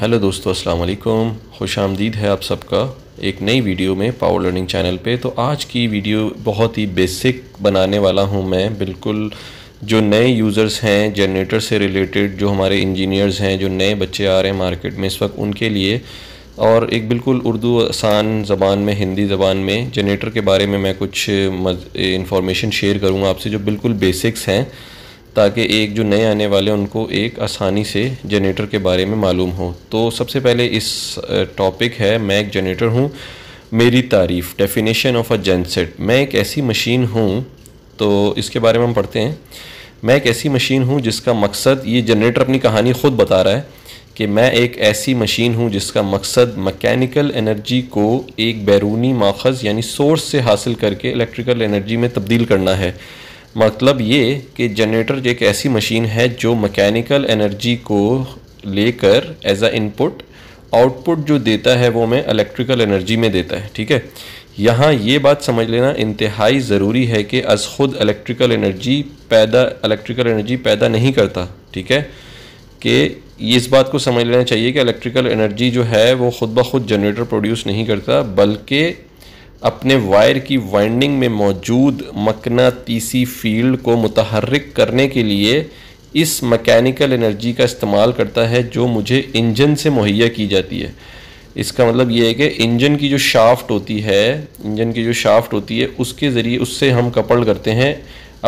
hello दोस्तों अस्सलाम वालेकुम खुश आमदीद है आप सबका एक नई वीडियो में पावर लर्निंग चैनल पे तो आज की वीडियो बहुत ही बेसिक बनाने वाला हूँ मैं बिल्कुल जो नए यूज़र्स हैं जनरेटर से रिलेटेड जो हमारे इंजीनियर्स हैं जो नए बच्चे आ रहे हैं मार्केट में इस वक्त उनके लिए और एक बिल्कुल उर्दू आसान ज़बान में हिंदी ज़बान में जनरेटर के बारे में मैं कुछ इंफॉर्मेशन शेयर करूँगा आपसे जो बिल्कुल बेसिक्स हैं ताकि एक जो नए आने वाले उनको एक आसानी से जनरेटर के बारे में मालूम हो तो सबसे पहले इस टॉपिक है मैं एक जनरेटर हूँ मेरी तारीफ़ डेफिनेशन ऑफ अ जेंसेट मैं एक ऐसी मशीन हूँ तो इसके बारे में हम पढ़ते हैं मैं एक ऐसी मशीन हूँ जिसका मकसद ये जनरेटर अपनी कहानी खुद बता रहा है कि मैं एक ऐसी मशीन हूँ जिसका मकसद मैकेनिकल एनर्जी को एक बैरूनी माखज़ यानी सोर्स से हासिल करके इलेक्ट्रिकल एनर्जी में तब्दील करना है मतलब ये कि जनरेटर एक ऐसी मशीन है जो मैकेनिकल एनर्जी को लेकर एज अ इनपुट आउटपुट जो देता है वो हमें इलेक्ट्रिकल एनर्जी में देता है ठीक है यहाँ ये बात समझ लेना इंतहाई ज़रूरी है कि अज खुद इलेक्ट्रिकल एनर्जी पैदा इलेक्ट्रिकल एनर्जी पैदा नहीं करता ठीक है कि इस बात को समझ लेना चाहिए कि इलेक्ट्रिकल एनर्जी जो है वो खुद ब खुद जनरेटर प्रोड्यूस नहीं करता बल्कि अपने वायर की वाइंडिंग में मौजूद मकनातीसी फील्ड को मुतहरक करने के लिए इस मकैनिकल एनर्जी का इस्तेमाल करता है जो मुझे इंजन से मुहैया की जाती है इसका मतलब ये है कि इंजन की जो शाफ्ट होती है इंजन की जो शाफ्ट होती है उसके ज़रिए उससे हम कपल करते हैं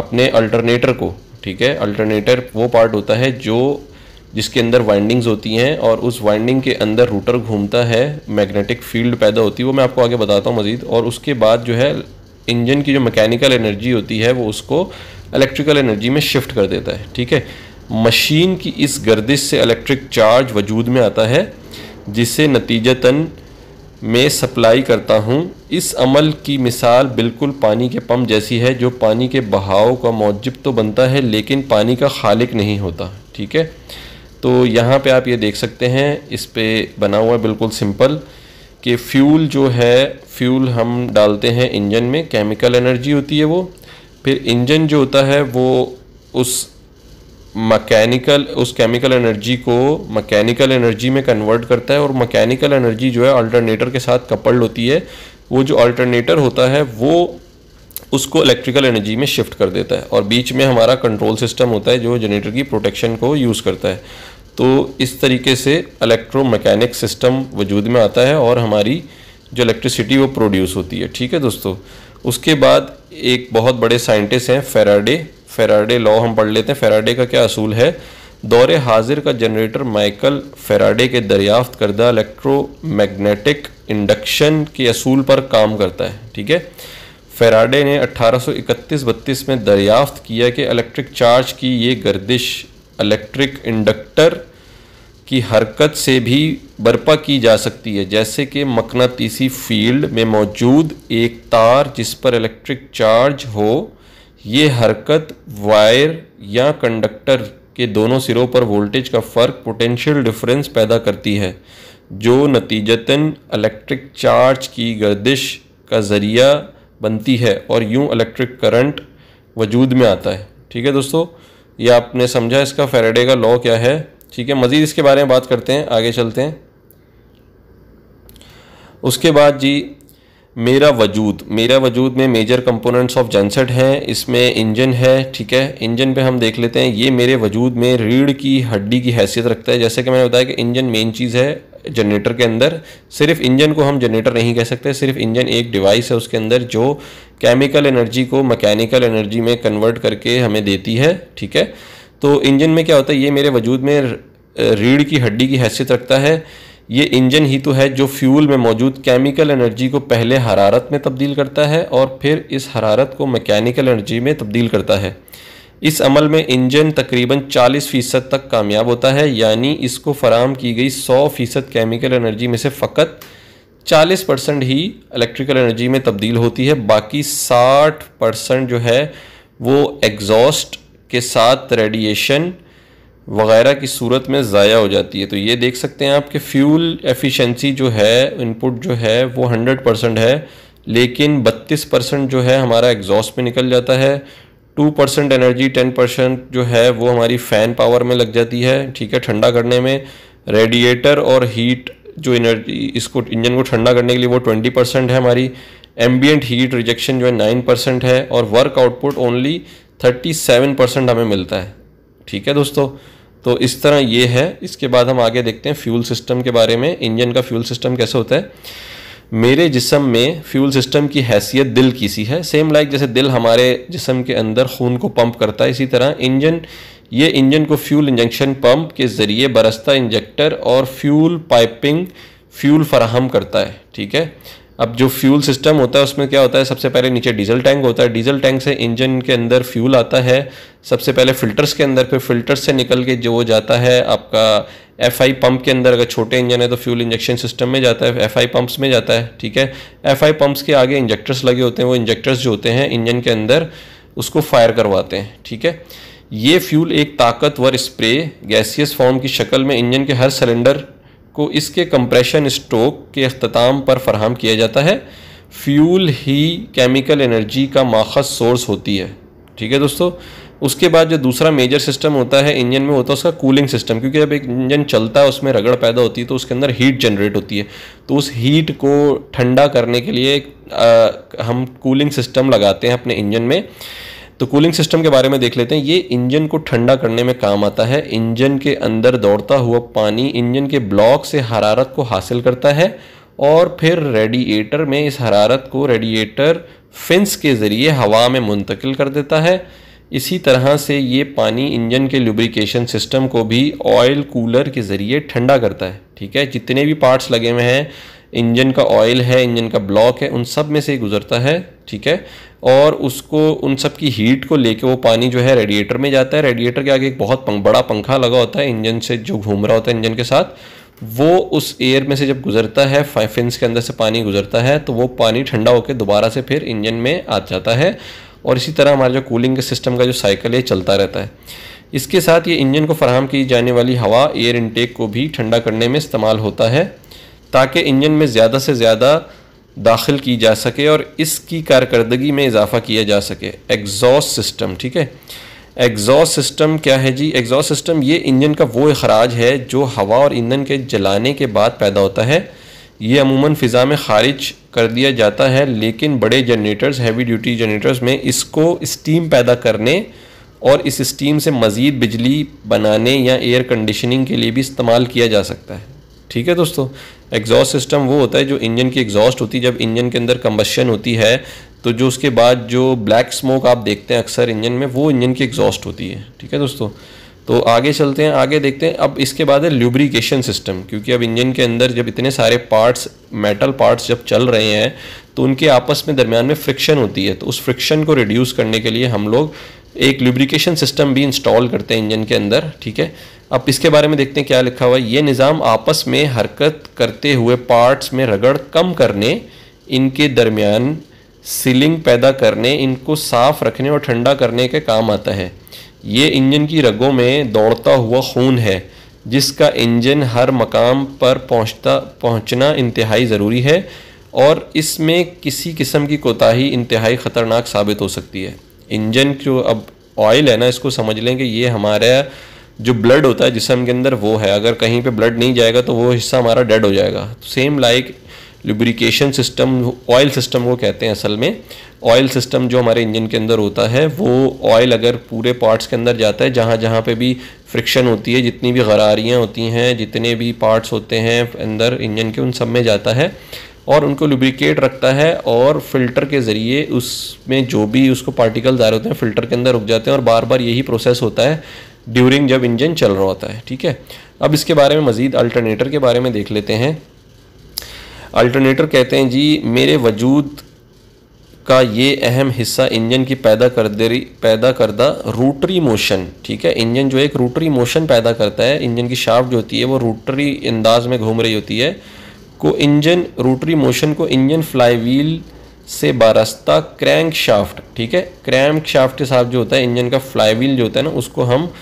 अपने अल्टरनेटर को ठीक है अल्टरनेटर वो पार्ट होता है जो जिसके अंदर वाइंडिंग्स होती हैं और उस वाइंडिंग के अंदर रूटर घूमता है मैग्नेटिक फील्ड पैदा होती है वो मैं आपको आगे बताता हूँ मज़ीद और उसके बाद जो है इंजन की जो मैकेनिकल एनर्जी होती है वो उसको इलेक्ट्रिकल एनर्जी में शिफ्ट कर देता है ठीक है मशीन की इस गर्दिश से इलेक्ट्रिक चार्ज वजूद में आता है जिसे नतीजतन में सप्लाई करता हूँ इस अमल की मिसाल बिल्कुल पानी के पंप जैसी है जो पानी के बहाव का मौजब तो बनता है लेकिन पानी का खालिक नहीं होता ठीक है तो यहाँ पे आप ये देख सकते हैं इस पर बना हुआ बिल्कुल सिंपल कि फ्यूल जो है फ्यूल हम डालते हैं इंजन में केमिकल एनर्जी होती है वो फिर इंजन जो होता है वो उस मकैनिकल उस केमिकल एनर्जी को मकैनिकल एनर्जी में कन्वर्ट करता है और मकैनिकल एनर्जी जो है अल्टरनेटर के साथ कपल्ड होती है वो जो अल्टरनेटर होता है वो उसको इलेक्ट्रिकल एनर्जी में शिफ्ट कर देता है और बीच में हमारा कंट्रोल सिस्टम होता है जो जनरेटर की प्रोटेक्शन को यूज़ करता है तो इस तरीके से मैकेनिक सिस्टम वजूद में आता है और हमारी जो इलेक्ट्रिसिटी वो प्रोड्यूस होती है ठीक है दोस्तों उसके बाद एक बहुत बड़े साइंटिस्ट हैं फेराडे फेराडे लॉ हम पढ़ लेते हैं फेराडे का क्या असूल है दौरे हाजिर का जनरेटर माइकल फेराडे के दरियाफ्त करदा मैगनेटिक इंडक्शन के असूल पर काम करता है ठीक है फेराडे ने 1831-32 में दरियाफ्त किया कि इलेक्ट्रिक चार्ज की ये गर्दिश इलेक्ट्रिक इंडक्टर की हरकत से भी बर्पा की जा सकती है जैसे कि मकनातीसी फील्ड में मौजूद एक तार जिस पर इलेक्ट्रिक चार्ज हो ये हरकत वायर या कंडक्टर के दोनों सिरों पर वोल्टेज का फ़र्क पोटेंशियल डिफरेंस पैदा करती है जो नतीजतन इलेक्ट्रिक चार्ज की गर्दिश का ज़रिया बनती है और यूँ इलेक्ट्रिक करंट वजूद में आता है ठीक है दोस्तों ये आपने समझा इसका फेराडे का लॉ क्या है ठीक है मज़ीद इसके बारे में बात करते हैं आगे चलते हैं उसके बाद जी मेरा वजूद मेरा वजूद में मेजर कंपोनेंट्स ऑफ जनसेट हैं इसमें इंजन है ठीक है इंजन पे हम देख लेते हैं ये मेरे वजूद में रीढ़ की हड्डी की हैसियत रखता है जैसे कि मैंने बताया कि इंजन मेन चीज़ है जनरेटर के अंदर सिर्फ इंजन को हम जनरेटर नहीं कह सकते सिर्फ इंजन एक डिवाइस है उसके अंदर जो केमिकल एनर्जी को मैकेनिकल एनर्जी में कन्वर्ट करके हमें देती है ठीक है तो इंजन में क्या होता है ये मेरे वजूद में रीढ़ की हड्डी की हैसियत रखता है ये इंजन ही तो है जो फ्यूल में मौजूद केमिकल एनर्जी को पहले हरारत में तब्दील करता है और फिर इस हरारत को मैकेनिकल एनर्जी में तब्दील करता है इस अमल में इंजन तकरीबन 40 फ़ीसद तक कामयाब होता है यानी इसको फराम की गई 100 फ़ीसद केमिकल एनर्जी में से फ़कत 40 परसेंट ही इलेक्ट्रिकल एनर्जी में तब्दील होती है बाकी 60 परसेंट जो है वो एग्जॉस्ट के साथ रेडिएशन वगैरह की सूरत में ज़ाया हो जाती है तो ये देख सकते हैं आप कि फ्यूल एफिशेंसी जो है इनपुट जो है वो 100 परसेंट है लेकिन 32 परसेंट जो है हमारा एग्जॉस्ट में निकल जाता है two percent energy ten percent जो है वो हमारी फ़ैन पावर में लग जाती है ठीक है ठंडा करने में रेडिएटर और हीट जो एनर्जी इसको इंजन को ठंडा करने के लिए वो ट्वेंटी परसेंट है हमारी एम्बियट हीट रिजेक्शन जो है नाइन परसेंट है और work output only thirty seven percent हमें मिलता है ठीक है दोस्तों तो इस तरह ये है इसके बाद हम आगे देखते हैं फ्यूल सिस्टम के बारे में इंजन का फ्यूल सिस्टम कैसे होता है मेरे जिसम में फ्यूल सिस्टम की हैसियत दिल की सी है सेम लाइक जैसे दिल हमारे जिसम के अंदर खून को पंप करता है इसी तरह इंजन ये इंजन को फ्यूल इंजेक्शन पंप के ज़रिए बरसता इंजेक्टर और फ्यूल पाइपिंग फ्यूल फराहम करता है ठीक है अब जो फ्यूल सिस्टम होता है उसमें क्या होता है सबसे पहले नीचे डीजल टैंक होता है डीजल टैंक से इंजन के अंदर फ्यूल आता है सबसे पहले फिल्टर्स के अंदर फिर फिल्टर्स से निकल के जो जाता है आपका एफ आई पंप के अंदर अगर छोटे इंजन है तो फ्यूल इंजेक्शन सिस्टम में जाता है एफ आई पम्प्स में जाता है ठीक है एफ आई पम्प्स के आगे इंजेक्टर्स लगे होते हैं वो इंजेक्टर्स जो होते हैं इंजन के अंदर उसको फायर करवाते हैं ठीक है ये फ्यूल एक ताकतवर स्प्रे गैसियस फॉर्म की शक्ल में इंजन के हर सिलेंडर को इसके कंप्रेशन स्ट्रोक के अख्ताम पर फरहम किया जाता है फ्यूल ही केमिकल एनर्जी का माखज सोर्स होती है ठीक है दोस्तों उसके बाद जो दूसरा मेजर सिस्टम होता है इंजन में होता है उसका कूलिंग सिस्टम क्योंकि जब एक इंजन चलता है उसमें रगड़ पैदा होती है तो उसके अंदर हीट जनरेट होती है तो उस हीट को ठंडा करने के लिए आ, हम कूलिंग सिस्टम लगाते हैं अपने इंजन में तो कूलिंग सिस्टम के बारे में देख लेते हैं ये इंजन को ठंडा करने में काम आता है इंजन के अंदर दौड़ता हुआ पानी इंजन के ब्लॉक से हरारत को हासिल करता है और फिर रेडिएटर में इस हरारत को रेडिएटर फिंस के ज़रिए हवा में मुंतकिल कर देता है इसी तरह से ये पानी इंजन के लुब्रिकेशन सिस्टम को भी ऑयल कूलर के ज़रिए ठंडा करता है ठीक है जितने भी पार्ट्स लगे हुए हैं इंजन का ऑयल है इंजन का ब्लॉक है उन सब में से गुजरता है ठीक है और उसको उन सब की हीट को लेके वो पानी जो है रेडिएटर में जाता है रेडिएटर के आगे एक बहुत पंख, बड़ा पंखा लगा होता है इंजन से जो घूम रहा होता है इंजन के साथ वो उस एयर में से जब गुजरता है फाइफिन्स के अंदर से पानी गुजरता है तो वो पानी ठंडा होकर दोबारा से फिर इंजन में आ जाता है और इसी तरह हमारे जो कूलिंग के सिस्टम का जो साइकिल है चलता रहता है इसके साथ ये इंजन को फराहम की जाने वाली हवा एयर इनटेक को भी ठंडा करने में इस्तेमाल होता है ताकि इंजन में ज़्यादा से ज़्यादा दाखिल की जा सके और इसकी कारकर्दगी में इजाफा किया जा सके एग्जॉस्ट सिस्टम ठीक है एग्जॉस्ट सिस्टम क्या है जी एग्जॉस्ट सिस्टम ये इंजन का वो अखराज है जो हवा और ईंधन के जलाने के बाद पैदा होता है ये अमूमन फ़िज़ा में खारिज कर दिया जाता है लेकिन बड़े जनरेटर्स हैवी ड्यूटी जनरेटर्स में इसको स्टीम पैदा करने और इस स्टीम से मज़ीद बिजली बनाने या एयर कंडीशनिंग के लिए भी इस्तेमाल किया जा सकता है ठीक है दोस्तों एग्जॉस्ट सिस्टम वो होता है जो इंजन की एग्जॉस्ट होती है जब इंजन के अंदर कम्बशन होती है तो जो उसके बाद जो ब्लैक स्मोक आप देखते हैं अक्सर इंजन में वो इंजन की एग्जॉस्ट होती है ठीक है दोस्तों तो आगे चलते हैं आगे देखते हैं अब इसके बाद है ल्यूब्रिकेशन सिस्टम क्योंकि अब इंजन के अंदर जब इतने सारे पार्ट्स मेटल पार्ट्स जब चल रहे हैं तो उनके आपस में दरमियान में फ्रिक्शन होती है तो उस फ्रिक्शन को रिड्यूस करने के लिए हम लोग एक ल्यूब्रिकेशन सिस्टम भी इंस्टॉल करते हैं इंजन के अंदर ठीक है अब इसके बारे में देखते हैं क्या लिखा हुआ है ये निज़ाम आपस में हरकत करते हुए पार्ट्स में रगड़ कम करने इनके दरमियान सीलिंग पैदा करने इनको साफ़ रखने और ठंडा करने के काम आता है ये इंजन की रगों में दौड़ता हुआ खून है जिसका इंजन हर मकाम पर पहुंचता पहुंचना इंतहाई ज़रूरी है और इसमें किसी किस्म की कोताही इंतहाई ख़तरनाक साबित हो सकती है इंजन जो अब ऑयल है ना इसको समझ लें कि ये हमारा जो ब्लड होता है जिसम के अंदर वो है अगर कहीं पे ब्लड नहीं जाएगा तो वो हिस्सा हमारा डेड हो जाएगा same like like, lubrication system oil system वो कहते हैं असल में ऑयल सिस्टम जो हमारे इंजन के अंदर होता है वो ऑयल अगर पूरे पार्ट्स के अंदर जाता है जहाँ जहाँ पे भी फ्रिक्शन होती है जितनी भी गरारियाँ होती हैं जितने भी पार्ट्स होते हैं अंदर इंजन के उन सब में जाता है और उनको लुब्रिकेट रखता है और फिल्टर के ज़रिए उसमें जो भी उसको पार्टिकल्स आ रहे होते हैं फ़िल्टर के अंदर रुक जाते हैं और बार बार यही प्रोसेस होता है ड्यूरिंग जब इंजन चल रहा होता है ठीक है अब इसके बारे में मज़ीद अल्टरनेटर के बारे में देख लेते हैं अल्टरनेटर कहते हैं जी मेरे वजूद का ये अहम हिस्सा इंजन की पैदा कर दे पैदा करदा रोटरी मोशन ठीक है इंजन जो एक रोटरी मोशन पैदा करता है इंजन की शाफ्ट जो होती है वो रोटरी अंदाज में घूम रही होती है को इंजन रोटरी मोशन को इंजन फ्लाई व्हील से बारस्ता क्रैंक शाफ्ट ठीक है क्रैंक शाफ्ट के साथ जो होता है इंजन का फ्लाई व्हील जो होता है ना उसको हम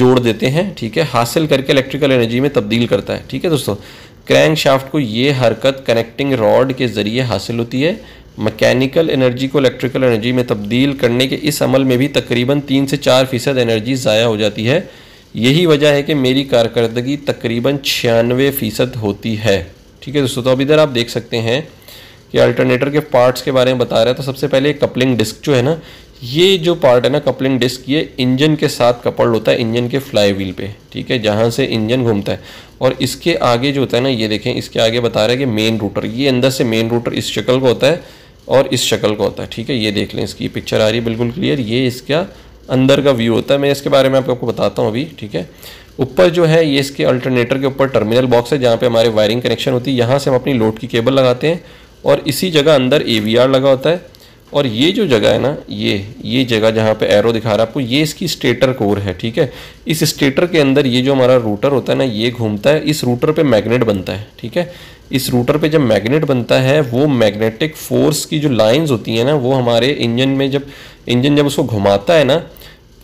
जोड़ देते हैं ठीक है हासिल करके इलेक्ट्रिकल एनर्जी में तब्दील करता है ठीक है दोस्तों क्रैंक शाफ्ट को ये हरकत कनेक्टिंग रॉड के ज़रिए हासिल होती है मैकेनिकल एनर्जी को इलेक्ट्रिकल एनर्जी में तब्दील करने के इस अमल में भी तकरीबन तीन से चार फ़ीसद एनर्जी ज़ाया हो जाती है यही वजह है कि मेरी कारकर्दगी तकरीबन छियानवे फ़ीसद होती है ठीक है दोस्तों तो अब इधर आप देख सकते हैं कि अल्टरनेटर के पार्ट्स के बारे में बता रहा है तो सबसे पहले कपलिंग डिस्क जो है ना ये जो पार्ट है ना कपलिंग डिस्क ये इंजन के साथ कपल्ड होता है इंजन के फ्लाई व्हील पे ठीक है जहाँ से इंजन घूमता है और इसके आगे जो होता है ना ये देखें इसके आगे बता रहा है कि मेन रूटर ये अंदर से मेन रूटर इस शक्ल का होता है और इस शक्ल का होता है ठीक है ये देख लें इसकी पिक्चर आ रही है बिल्कुल क्लियर ये इसका अंदर का व्यू होता है मैं इसके बारे में आपको बताता हूँ अभी ठीक है ऊपर जो है ये इसके अल्टरनेटर के ऊपर टर्मिनल बॉक्स है जहाँ पर हमारे वायरिंग कनेक्शन होती है यहाँ से हम अपनी लोड की केबल लगाते हैं और इसी जगह अंदर ए लगा होता है और ये जो जगह है ना ये ये जगह जहाँ पे एरो दिखा रहा है आपको ये इसकी स्टेटर कोर है ठीक है इस स्टेटर के अंदर ये जो हमारा रूटर होता है ना ये घूमता है इस रूटर पे मैग्नेट बनता है ठीक है इस रूटर पे जब मैग्नेट बनता है वो मैग्नेटिक फोर्स की जो लाइंस होती हैं ना वो हमारे इंजन में जब इंजन जब उसको घुमाता है ना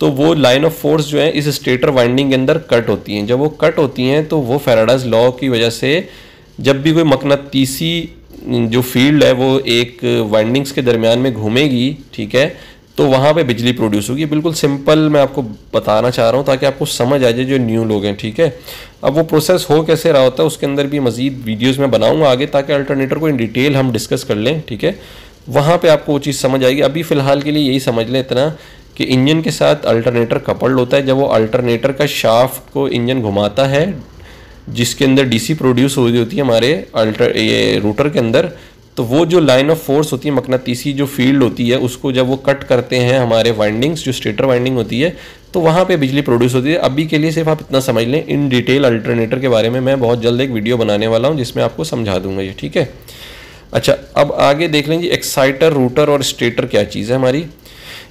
तो वो लाइन ऑफ फोर्स जो है इस स्टेटर वाइंडिंग के अंदर कट होती हैं जब वो कट होती हैं तो वो फेराडाज लॉ की वजह से जब भी कोई मकनतीसी जो फील्ड है वो एक वाइंडिंग्स के दरमियान में घूमेगी ठीक है तो वहाँ पे बिजली प्रोड्यूस होगी बिल्कुल सिंपल मैं आपको बताना चाह रहा हूँ ताकि आपको समझ आ जाए जो न्यू लोग हैं ठीक है अब वो प्रोसेस हो कैसे रहा होता है उसके अंदर भी मजीद वीडियोस में बनाऊँगा आगे ताकि अल्टरनेटर को इन डिटेल हम डिस्कस कर लें ठीक है वहाँ पर आपको वो चीज़ समझ आएगी अभी फ़िलहाल के लिए यही समझ लें इतना कि इंजन के साथ अल्टरनेटर कपल्ड होता है जब वो अल्टरनेटर का शाफ्ट को इंजन घुमाता है जिसके अंदर डीसी प्रोड्यूस हो रही होती है हमारे अल्टर ये रूटर के अंदर तो वो जो लाइन ऑफ फोर्स होती है मकनातीसी जो फील्ड होती है उसको जब वो कट करते हैं हमारे वाइंडिंग्स जो स्टेटर वाइंडिंग होती है तो वहाँ पे बिजली प्रोड्यूस होती है अभी के लिए सिर्फ आप इतना समझ लें इन डिटेल अल्टरनेटर के बारे में मैं बहुत जल्द एक वीडियो बनाने वाला हूँ जिसमें आपको समझा दूंगा ये ठीक है अच्छा अब आगे देख लें जी एक्साइटर रूटर और स्टेटर क्या चीज़ है हमारी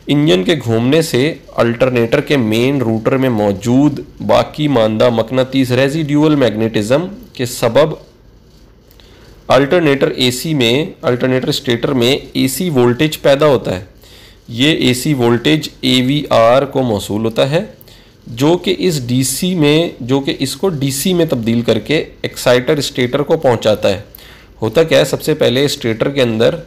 इंजन के घूमने से अल्टरनेटर के मेन रूटर में मौजूद बाकी मानदा मकनातीस रेजिड्यूअल मैग्नेटिज्म के सबब अल्टरनेटर एसी में अल्टरनेटर स्टेटर में एसी वोल्टेज पैदा होता है ये एसी वोल्टेज एवीआर को मौसू होता है जो कि इस डीसी में जो कि इसको डीसी में तब्दील करके एक्साइटर स्टेटर को पहुंचाता है होता क्या है सबसे पहले स्टेटर के अंदर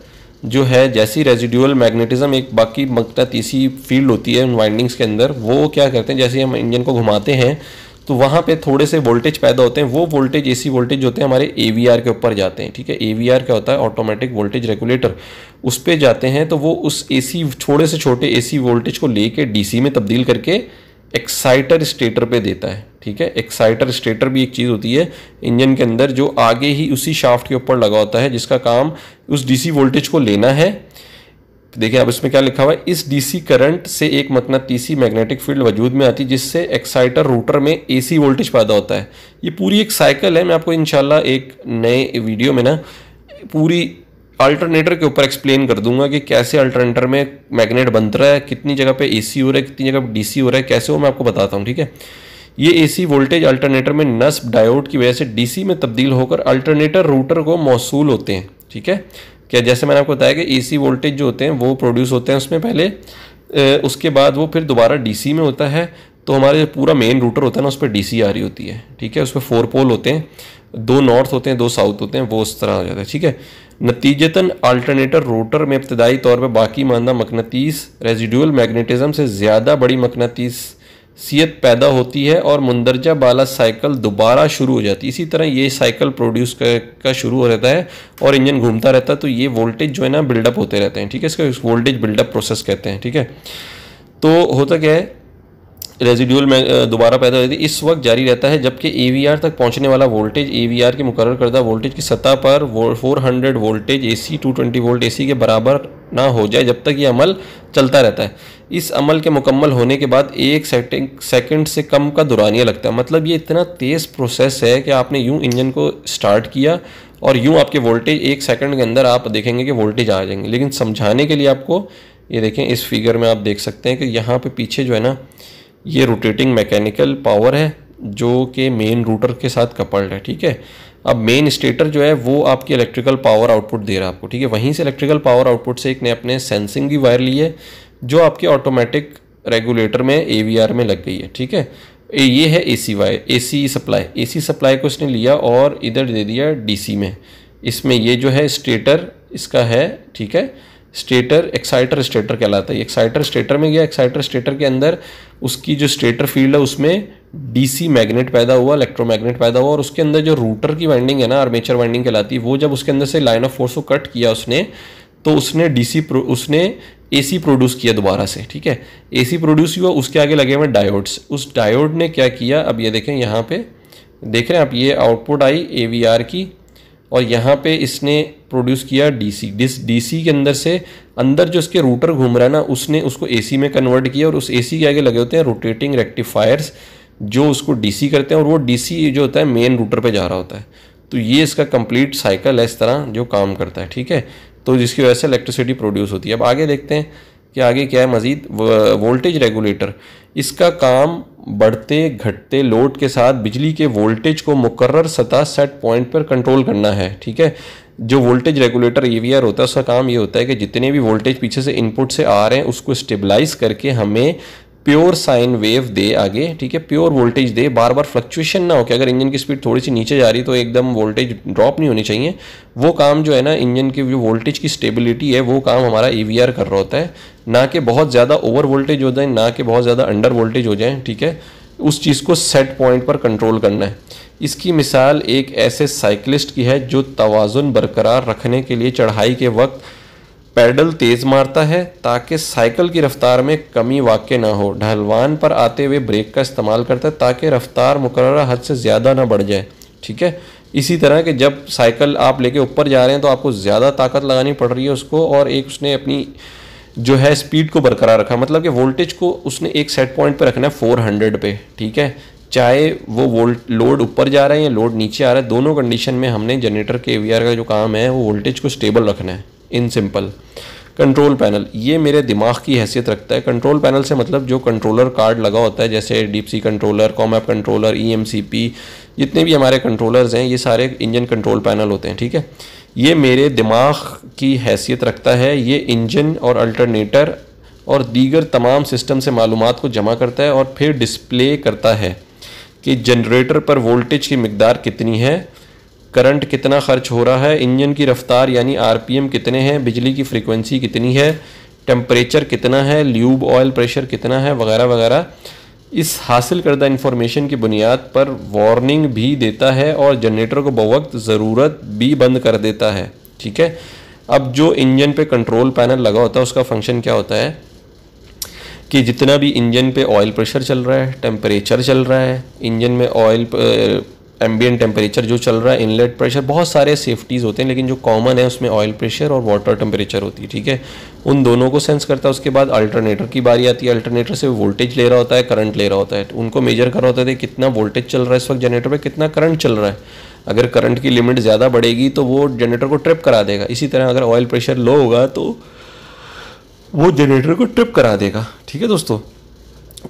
जो है जैसी रेजिडुअल मैग्नेटिज्म एक बाकी मकता तीसरी फील्ड होती है उन वाइंडिंग्स के अंदर वो क्या करते हैं जैसे हम इंजन को घुमाते हैं तो वहाँ पे थोड़े से वोल्टेज पैदा होते हैं वो वोल्टेज एसी वोल्टेज होते हैं हमारे ए के ऊपर जाते हैं ठीक है ए क्या होता है ऑटोमेटिक वोल्टेज रेगुलेटर उस पर जाते हैं तो वो उस ए छोटे से छोटे ए वोल्टेज को लेके डी में तब्दील करके एक्साइटर स्टेटर पर देता है ठीक है एक्साइटर स्टेटर भी एक चीज़ होती है इंजन के अंदर जो आगे ही उसी शाफ्ट के ऊपर लगा होता है जिसका काम उस डीसी वोल्टेज को लेना है देखिए अब इसमें क्या लिखा हुआ है इस डीसी करंट से एक मकनातीसी मैग्नेटिक फील्ड वजूद में आती है जिससे एक्साइटर रोटर में एसी वोल्टेज पैदा होता है ये पूरी एक साइकिल है मैं आपको इनशाला एक नए वीडियो में ना पूरी अल्टरनेटर के ऊपर एक्सप्लेन कर दूंगा कि कैसे अल्टरनेटर में मैग्नेट बन रहा है कितनी जगह पे एसी हो रहा है कितनी जगह डीसी हो रहा है कैसे हो मैं आपको बताता हूँ ठीक है ये एसी वोल्टेज अल्टरनेटर में नस्ब डायोड की वजह से डीसी में तब्दील होकर अल्टरनेटर रूटर को मौसू होते हैं ठीक है क्या जैसे मैंने आपको बताया कि एसी वोल्टेज जो होते हैं वो प्रोड्यूस होते हैं उसमें पहले ए, उसके बाद वो फिर दोबारा डीसी में होता है तो हमारे जो पूरा मेन रूटर होता है ना उस पर डी आ रही होती है ठीक है उस पर फोर पोल होते हैं दो नॉर्थ होते हैं दो साउथ होते हैं वो उस तरह हो जाता है ठीक है नतीजतन अल्टरनेटर रोटर में इब्तदाई तौर पर बाकी मानदा मकनतीस रेजिडुअल मैग्नेटिज्म से ज़्यादा बड़ी मकनतीस सीयत पैदा होती है और मंदरजा बाला साइकिल दोबारा शुरू हो जाती है इसी तरह ये साइकिल प्रोड्यूस का, का शुरू हो रहता है और इंजन घूमता रहता है तो ये वोल्टेज जो है ना बिल्डअप होते रहते हैं ठीक है इसका वोल्टेज बिल्डअप प्रोसेस कहते हैं ठीक है तो होता क्या है रेजिड्यूल में दोबारा पैदा होती है इस वक्त जारी रहता है जबकि ए तक पहुँचने वाला वोल्टेज ए के मुकर करदा वोल्टेज की सतह पर four hundred voltage A C two twenty volt A के बराबर ना हो जाए जब तक ये अमल चलता रहता है इस अमल के मुकम्मल होने के बाद एक सेकंड से कम का दुरानिया लगता है मतलब ये इतना तेज़ प्रोसेस है कि आपने यूँ इंजन को स्टार्ट किया और यूँ आपके वोल्टेज एक सेकंड के अंदर आप देखेंगे कि वोल्टेज आ जाएंगे लेकिन समझाने के लिए आपको ये देखें इस फिगर में आप देख सकते हैं कि यहाँ पर पीछे जो है ना ये रोटेटिंग मैकेनिकल पावर है जो कि मेन रूटर के साथ कपल्ड है ठीक है अब मेन स्टेटर जो है वो आपकी इलेक्ट्रिकल पावर आउटपुट दे रहा है आपको ठीक है वहीं से इलेक्ट्रिकल पावर आउटपुट से एक ने अपने सेंसिंग की वायर ली है जो आपके ऑटोमेटिक रेगुलेटर में ए में लग गई है ठीक है ये है A C Y A C supply A C supply को इसने लिया और इधर दे दिया डी सी में इसमें ये जो है स्टेटर इसका है ठीक है स्टेटर एक्साइटर स्टेटर कहलाता है एक्साइटर स्टेटर में गया एक्साइटर स्टेटर के अंदर उसकी जो स्टेटर फील्ड है उसमें डीसी मैग्नेट पैदा हुआ इलेक्ट्रोमैग्नेट पैदा हुआ और उसके अंदर जो रूटर की वाइंडिंग है ना आर्मेचर वाइंडिंग कहलाती है वो जब उसके अंदर से लाइन ऑफ फोर्स को कट किया उसने तो उसने डीसी उसने एसी प्रोड्यूस किया दोबारा से ठीक है एसी प्रोड्यूस हुआ उसके आगे लगे हुए डायोड्स उस डायोड ने क्या किया अब ये देखें यहाँ पे देख रहे हैं आप ये आउटपुट आई एवीआर की और यहाँ पे इसने प्रोड्यूस किया डीसी डिस डीसी के अंदर से अंदर जो इसके रूटर घूम रहा है ना उसने उसको एसी में कन्वर्ट किया और उस एसी के आगे लगे होते हैं रोटेटिंग रेक्टिफायर्स जो उसको डीसी करते हैं और वो डीसी जो होता है मेन रूटर पे जा रहा होता है तो ये इसका कंप्लीट साइकिल है इस तरह जो काम करता है ठीक है तो जिसकी वजह से इलेक्ट्रिसिटी प्रोड्यूस होती है अब आगे देखते हैं कि आगे क्या है मज़ीद वोल्टेज रेगुलेटर इसका काम बढ़ते घटते लोड के साथ बिजली के वोल्टेज को मुकर्र सतह सेट पॉइंट पर कंट्रोल करना है ठीक है जो वोल्टेज रेगुलेटर ई होता है उसका काम ये होता है कि जितने भी वोल्टेज पीछे से इनपुट से आ रहे हैं उसको स्टेबलाइज करके हमें प्योर साइन वेव दे आगे ठीक है प्योर वोल्टेज दे बार बार फ्लक्चुएशन ना हो कि अगर इंजन की स्पीड थोड़ी सी नीचे जा रही तो एकदम वोल्टेज ड्रॉप नहीं होनी चाहिए वो काम जो है ना इंजन की जो वोल्टेज की स्टेबिलिटी है वो काम हमारा ई e कर रहा होता है ना कि बहुत ज़्यादा ओवर वोल्टेज हो जाए ना कि बहुत ज़्यादा अंडर वोल्टेज हो जाए ठीक है उस चीज़ को सेट पॉइंट पर कंट्रोल करना है इसकी मिसाल एक ऐसे साइकिलिस्ट की है जो तोज़ुन बरकरार रखने के लिए चढ़ाई के वक्त पैडल तेज मारता है ताकि साइकिल की रफ्तार में कमी वाक़ ना हो ढलवान पर आते हुए ब्रेक का इस्तेमाल करता है ताकि रफ्तार मुकर हद से ज़्यादा ना बढ़ जाए ठीक है इसी तरह कि जब साइकिल आप लेके ऊपर जा रहे हैं तो आपको ज़्यादा ताकत लगानी पड़ रही है उसको और एक उसने अपनी जो है स्पीड को बरकरार रखा मतलब कि वोल्टेज को उसने एक सेट पॉइंट पर रखना है फोर हंड्रेड पे ठीक है चाहे वो वोल्ट लोड ऊपर जा रहा है या लोड नीचे आ रहा है दोनों कंडीशन में हमने जनरेटर के एवीआर का जो काम है वो वोल्टेज को स्टेबल रखना है इन सिंपल कंट्रोल पैनल ये मेरे दिमाग की हैसियत रखता है कंट्रोल पैनल से मतलब जो कंट्रोलर कार्ड लगा होता है जैसे डीप सी कंट्रोलर एप controller E M C P जितने भी हमारे कंट्रोलर्स हैं ये सारे इंजन कंट्रोल पैनल होते हैं ठीक है ये मेरे दिमाग की हैसियत रखता है ये इंजन और अल्टरनेटर और दीगर तमाम सिस्टम से मालूम को जमा करता है और फिर डिस्प्ले करता है कि जनरेटर पर वोल्टेज की मकदार कितनी है करंट कितना खर्च हो रहा है इंजन की रफ्तार यानी आरपीएम कितने हैं बिजली की फ्रिक्वेंसी कितनी है टेम्परेचर कितना है ल्यूब ऑयल प्रेशर कितना है वगैरह वगैरह इस हासिल करदा इन्फॉर्मेशन की बुनियाद पर वार्निंग भी देता है और जनरेटर को बवक्त ज़रूरत भी बंद कर देता है ठीक है अब जो इंजन पे कंट्रोल पैनल लगा होता है उसका फंक्शन क्या होता है कि जितना भी इंजन पे ऑयल प्रेशर चल रहा है टेम्परेचर चल रहा है इंजन में ऑयल एम्बियन टेम्परेचर जो चल रहा है इनलेट प्रेशर बहुत सारे सेफ्टीज़ होते हैं लेकिन जो कॉमन है उसमें ऑयल प्रेशर और वाटर टेम्परेचर होती है ठीक है उन दोनों को सेंस करता है उसके बाद अल्टरनेटर की बारी आती है अल्टरनेटर से वोल्टेज ले रहा होता है करंट ले रहा होता है उनको मेजर कर रहा होता है कितना वोल्टेज चल रहा है इस वक्त जनरेटर पर कितना करंट चल रहा है अगर करंट की लिमिट ज़्यादा बढ़ेगी तो वो जनरेटर को ट्रिप करा देगा इसी तरह अगर ऑयल प्रेशर लो होगा तो वो जनरेटर को ट्रिप करा देगा ठीक है दोस्तों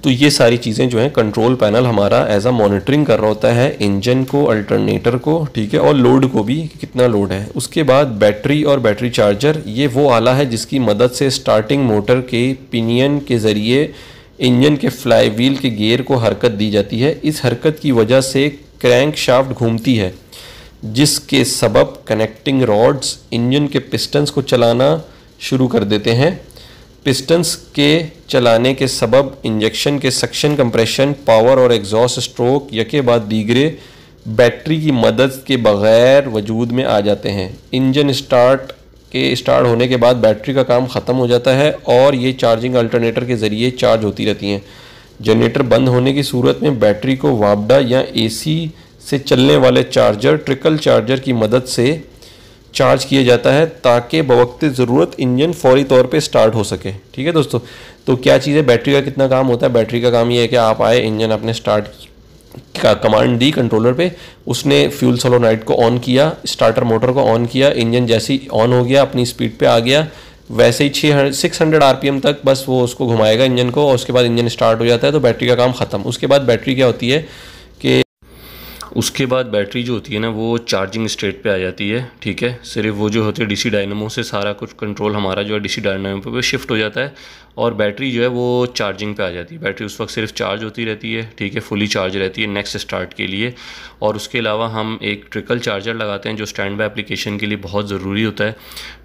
तो ये सारी चीज़ें जो हैं कंट्रोल पैनल हमारा एज अ मॉनिटरिंग कर रहा होता है इंजन को अल्टरनेटर को ठीक है और लोड को भी कितना लोड है उसके बाद बैटरी और बैटरी चार्जर ये वो आला है जिसकी मदद से स्टार्टिंग मोटर के पिनियन के ज़रिए इंजन के फ्लाई व्हील के गेयर को हरकत दी जाती है इस हरकत की वजह से क्रैंक शाफ्ट घूमती है जिसके सबब कनेक्टिंग रॉड्स इंजन के पिस्टन्स को चलाना शुरू कर देते हैं पिस्टन्स के चलाने के सबब इंजेक्शन के सक्शन कंप्रेशन पावर और एग्जॉस्ट स्ट्रोक यके बाद दीगरे बैटरी की मदद के बगैर वजूद में आ जाते हैं इंजन स्टार्ट के स्टार्ट होने के बाद बैटरी का काम ख़त्म हो जाता है और ये चार्जिंग अल्टरनेटर के ज़रिए चार्ज होती रहती हैं जनरेटर बंद होने की सूरत में बैटरी को वापडा या एसी से चलने वाले चार्जर ट्रिकल चार्जर की मदद से चार्ज किया जाता है ताकि बवक्त ज़रूरत इंजन फौरी तौर पे स्टार्ट हो सके ठीक है दोस्तों तो क्या चीज़ है बैटरी का कितना काम होता है बैटरी का काम ये है कि आप आए इंजन आपने स्टार्ट का कमांड दी कंट्रोलर पे उसने फ्यूल सोलोनाइट को ऑन किया स्टार्टर मोटर को ऑन किया इंजन जैसे ही ऑन हो गया अपनी स्पीड पर आ गया वैसे ही छः सिक्स हंड्रेड आर तक बस वो उसको घुमाएगा इंजन को और उसके बाद इंजन स्टार्ट हो जाता है तो बैटरी का काम ख़त्म उसके बाद बैटरी क्या होती है उसके बाद बैटरी जो होती है ना वो चार्जिंग स्टेट पे आ जाती है ठीक है सिर्फ वो जो होते हैं डीसी डायनमो से सारा कुछ कंट्रोल हमारा जो है डीसी डायनमो पे शिफ्ट हो जाता है और बैटरी जो है वो चार्जिंग पे आ जाती है बैटरी उस वक्त सिर्फ चार्ज होती रहती है ठीक है फुली चार्ज रहती है नेक्स्ट स्टार्ट के लिए और उसके अलावा हम एक ट्रिकल चार्जर लगाते हैं जो स्टैंड बाय एप्लीकेशन के लिए बहुत ज़रूरी होता है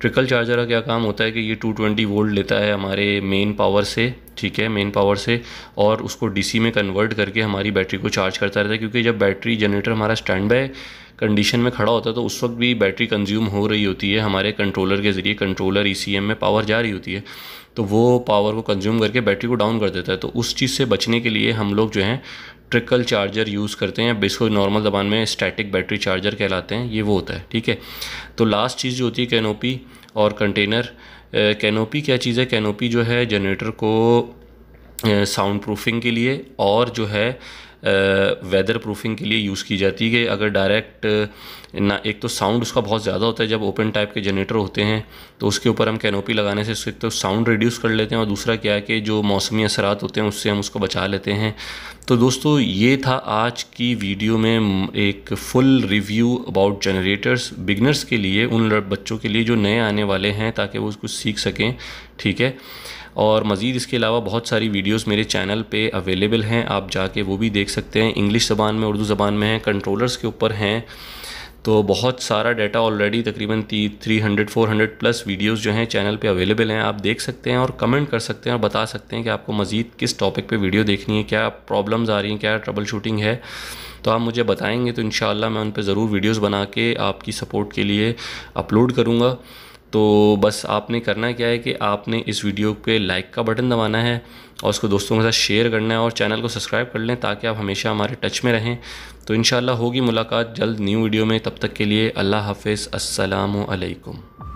ट्रिकल चार्जर का क्या काम होता है कि ये 220 वोल्ट लेता है हमारे मेन पावर से ठीक है मेन पावर से और उसको डी में कन्वर्ट करके हमारी बैटरी को चार्ज करता रहता है क्योंकि जब बैटरी जनरेटर हमारा स्टैंड बाय कंडीशन में खड़ा होता है तो उस वक्त भी बैटरी कंज्यूम हो रही होती है हमारे कंट्रोलर के ज़रिए कंट्रोलर ई में पावर जा रही होती है तो वो पावर को कंज्यूम करके बैटरी को डाउन कर देता है तो उस चीज़ से बचने के लिए हम लोग जो हैं ट्रिकल चार्जर यूज़ करते हैं इसको नॉर्मल जबान में स्टैटिक बैटरी चार्जर कहलाते हैं ये वो होता है ठीक है तो लास्ट चीज़ जो होती है कैनोपी और कंटेनर कैनोपी क्या चीज़ है कैनोपी जो है जनरेटर को साउंड प्रूफिंग के लिए और जो है वेदर प्रूफिंग के लिए यूज़ की जाती है कि अगर डायरेक्ट ना एक तो साउंड उसका बहुत ज़्यादा होता है जब ओपन टाइप के जनरेटर होते हैं तो उसके ऊपर हम कैनोपी लगाने से उसके तो साउंड रिड्यूस कर लेते हैं और दूसरा क्या है कि जो मौसमी असरात होते हैं उससे हम उसको बचा लेते हैं तो दोस्तों ये था आज की वीडियो में एक full review about generators beginners के लिए उन बच्चों के लिए जो नए आने वाले हैं ताकि वो उसको सीख सकें ठीक है और मज़ीद इसके अलावा बहुत सारी वीडियोज़ मेरे चैनल पर अवेलेबल हैं आप जाके वो भी देख सकते हैं इंग्लिश ज़बान में उर्दू ज़बान में हैं कंट्रोलर्स के ऊपर हैं तो बहुत सारा डाटा ऑलरेडी तकरीबन three hundred four hundred plus videos जो हैं चैनल पे अवेलेबल हैं आप देख सकते हैं और कमेंट कर सकते हैं और बता सकते हैं कि आपको मज़ीद किस टॉपिक पे वीडियो देखनी है क्या प्रॉब्लम्स आ रही हैं क्या ट्रबल शूटिंग है तो आप मुझे बताएंगे तो इन मैं उन पर ज़रूर वीडियोज़ बना के आपकी सपोर्ट के लिए अपलोड करूँगा तो बस आपने करना क्या है कि आपने इस वीडियो पे लाइक का बटन दबाना है और उसको दोस्तों के साथ शेयर करना है और चैनल को सब्सक्राइब कर लें ताकि आप हमेशा हमारे टच में रहें तो इन होगी मुलाकात जल्द न्यू वीडियो में तब तक के लिए अल्लाह हाफ़ असलकम